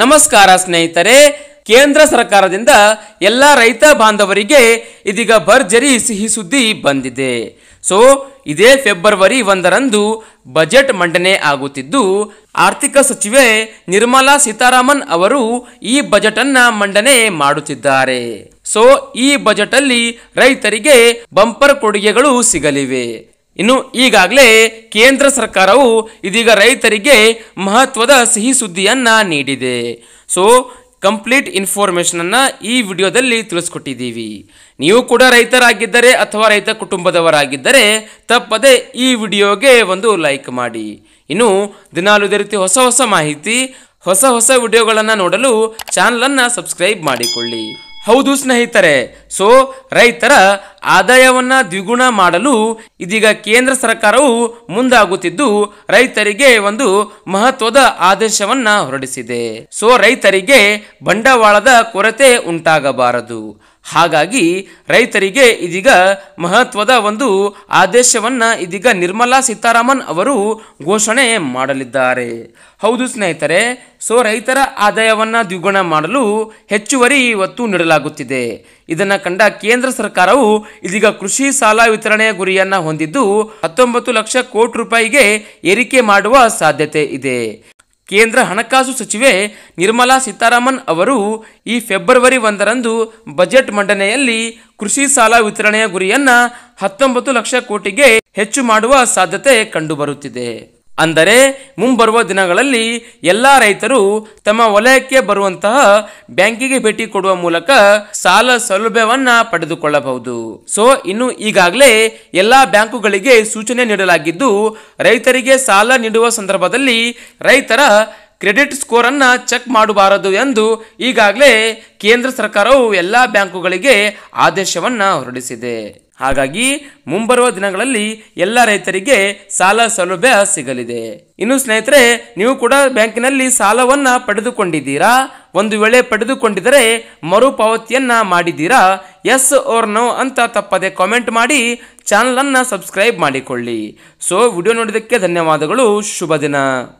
ನಮಸ್ಕಾರ ಸ್ನೇಹಿತರೆ ಕೇಂದ್ರ ಸರ್ಕಾರದಿಂದ ಎಲ್ಲ ರೈತ ಬಾಂಧವರಿಗೆ ಇದೀಗ ಭರ್ಜರಿ ಸಿಹಿ ಸುದ್ದಿ ಬಂದಿದೆ ಸೊ ಇದೇ ಫೆಬ್ರವರಿ ಒಂದರಂದು ಬಜೆಟ್ ಮಂಡನೆ ಆಗುತ್ತಿದ್ದು ಆರ್ಥಿಕ ಸಚಿವೆ ನಿರ್ಮಲಾ ಸೀತಾರಾಮನ್ ಅವರು ಈ ಬಜೆಟ್ ಅನ್ನ ಮಂಡನೆ ಮಾಡುತ್ತಿದ್ದಾರೆ ಸೊ ಈ ಬಜೆಟ್ ಅಲ್ಲಿ ರೈತರಿಗೆ ಬಂಪರ್ ಕೊಡುಗೆಗಳು ಸಿಗಲಿವೆ ಇನ್ನು ಈಗಾಗಲೇ ಕೇಂದ್ರ ಸರ್ಕಾರವು ಇದೀಗ ರೈತರಿಗೆ ಮಹತ್ವದ ಸಿಹಿ ಸುದ್ದಿಯನ್ನು ನೀಡಿದೆ ಸೊ ಕಂಪ್ಲೀಟ್ ಇನ್ಫಾರ್ಮೇಷನನ್ನು ಈ ವಿಡಿಯೋದಲ್ಲಿ ತಿಳಿಸ್ಕೊಟ್ಟಿದ್ದೀವಿ ನೀವು ಕೂಡ ರೈತರಾಗಿದ್ದರೆ ಅಥವಾ ರೈತ ಕುಟುಂಬದವರಾಗಿದ್ದರೆ ತಪ್ಪದೆ ಈ ವಿಡಿಯೋಗೆ ಒಂದು ಲೈಕ್ ಮಾಡಿ ಇನ್ನು ದಿನಾಲು ಇದೇ ರೀತಿ ಹೊಸ ಹೊಸ ಮಾಹಿತಿ ಹೊಸ ಹೊಸ ವಿಡಿಯೋಗಳನ್ನು ನೋಡಲು ಚಾನಲನ್ನು ಸಬ್ಸ್ಕ್ರೈಬ್ ಮಾಡಿಕೊಳ್ಳಿ ಹೌದು ಸ್ನೇಹಿತರೆ ಸೊ ರೈತರ ಆದಾಯವನ್ನ ದ್ವಿಗುಣ ಮಾಡಲು ಇದೀಗ ಕೇಂದ್ರ ಸರ್ಕಾರವು ಮುಂದಾಗುತ್ತಿದ್ದು ರೈತರಿಗೆ ಒಂದು ಮಹತ್ವದ ಆದೇಶವನ್ನ ಹೊರಡಿಸಿದೆ ಸೊ ರೈತರಿಗೆ ಬಂಡವಾಳದ ಕೊರತೆ ಉಂಟಾಗಬಾರದು ಹಾಗಾಗಿ ರೈತರಿಗೆ ಇದೀಗ ಮಹತ್ವದ ಒಂದು ಆದೇಶವನ್ನು ಇದೀಗ ನಿರ್ಮಲಾ ಸೀತಾರಾಮನ್ ಅವರು ಘೋಷಣೆ ಮಾಡಲಿದ್ದಾರೆ ಹೌದು ಸ್ನೇಹಿತರೆ ಸೊ ರೈತರ ಆದಾಯವನ್ನು ದ್ವಿಗುಣ ಮಾಡಲು ಹೆಚ್ಚುವರಿ ಒತ್ತು ನೀಡಲಾಗುತ್ತಿದೆ ಇದನ್ನು ಕಂಡ ಕೇಂದ್ರ ಸರ್ಕಾರವು ಇದೀಗ ಕೃಷಿ ಸಾಲ ವಿತರಣೆಯ ಗುರಿಯನ್ನು ಹೊಂದಿದ್ದು ಹತ್ತೊಂಬತ್ತು ಲಕ್ಷ ಕೋಟಿ ರೂಪಾಯಿಗೆ ಏರಿಕೆ ಮಾಡುವ ಸಾಧ್ಯತೆ ಇದೆ ಕೇಂದ್ರ ಹಣಕಾಸು ಸಚಿವೆ ನಿರ್ಮಲಾ ಸೀತಾರಾಮನ್ ಅವರು ಈ ಫೆಬ್ರವರಿ ಒಂದರಂದು ಬಜೆಟ್ ಮಂಡನೆಯಲ್ಲಿ ಕೃಷಿ ಸಾಲ ವಿತರಣೆಯ ಗುರಿಯನ್ನು ಹತ್ತೊಂಬತ್ತು ಲಕ್ಷ ಕೋಟಿಗೆ ಹೆಚ್ಚು ಮಾಡುವ ಸಾಧ್ಯತೆ ಕಂಡುಬರುತ್ತಿದೆ ಅಂದರೆ ಮುಂಬರುವ ದಿನಗಳಲ್ಲಿ ಎಲ್ಲ ರೈತರು ತಮ್ಮ ವಲಯಕ್ಕೆ ಬರುವಂತಹ ಬ್ಯಾಂಕಿಗೆ ಭೇಟಿ ಕೊಡುವ ಮೂಲಕ ಸಾಲ ಸೌಲಭ್ಯವನ್ನು ಪಡೆದುಕೊಳ್ಳಬಹುದು ಸೊ ಇನ್ನು ಈಗಾಗಲೇ ಎಲ್ಲ ಬ್ಯಾಂಕುಗಳಿಗೆ ಸೂಚನೆ ನೀಡಲಾಗಿದ್ದು ರೈತರಿಗೆ ಸಾಲ ನೀಡುವ ಸಂದರ್ಭದಲ್ಲಿ ರೈತರ ಕ್ರೆಡಿಟ್ ಸ್ಕೋರನ್ನು ಚೆಕ್ ಮಾಡಬಾರದು ಎಂದು ಈಗಾಗಲೇ ಕೇಂದ್ರ ಸರ್ಕಾರವು ಎಲ್ಲ ಬ್ಯಾಂಕುಗಳಿಗೆ ಆದೇಶವನ್ನು ಹೊರಡಿಸಿದೆ ಹಾಗಾಗಿ ಮುಂಬರುವ ದಿನಗಳಲ್ಲಿ ಎಲ್ಲ ರೈತರಿಗೆ ಸಾಲ ಸೌಲಭ್ಯ ಸಿಗಲಿದೆ ಇನ್ನು ಸ್ನೇಹಿತರೆ ನೀವು ಕೂಡ ಬ್ಯಾಂಕಿನಲ್ಲಿ ಸಾಲವನ್ನು ಪಡೆದುಕೊಂಡಿದ್ದೀರಾ ಒಂದು ವೇಳೆ ಪಡೆದುಕೊಂಡಿದ್ದರೆ ಮರುಪಾವತಿಯನ್ನು ಮಾಡಿದ್ದೀರಾ ಎಸ್ ಓರ್ ನೋ ಅಂತ ತಪ್ಪದೆ ಕಾಮೆಂಟ್ ಮಾಡಿ ಚಾನಲನ್ನು ಸಬ್ಸ್ಕ್ರೈಬ್ ಮಾಡಿಕೊಳ್ಳಿ ಸೊ ವಿಡಿಯೋ ನೋಡಿದಕ್ಕೆ ಧನ್ಯವಾದಗಳು ಶುಭ ದಿನ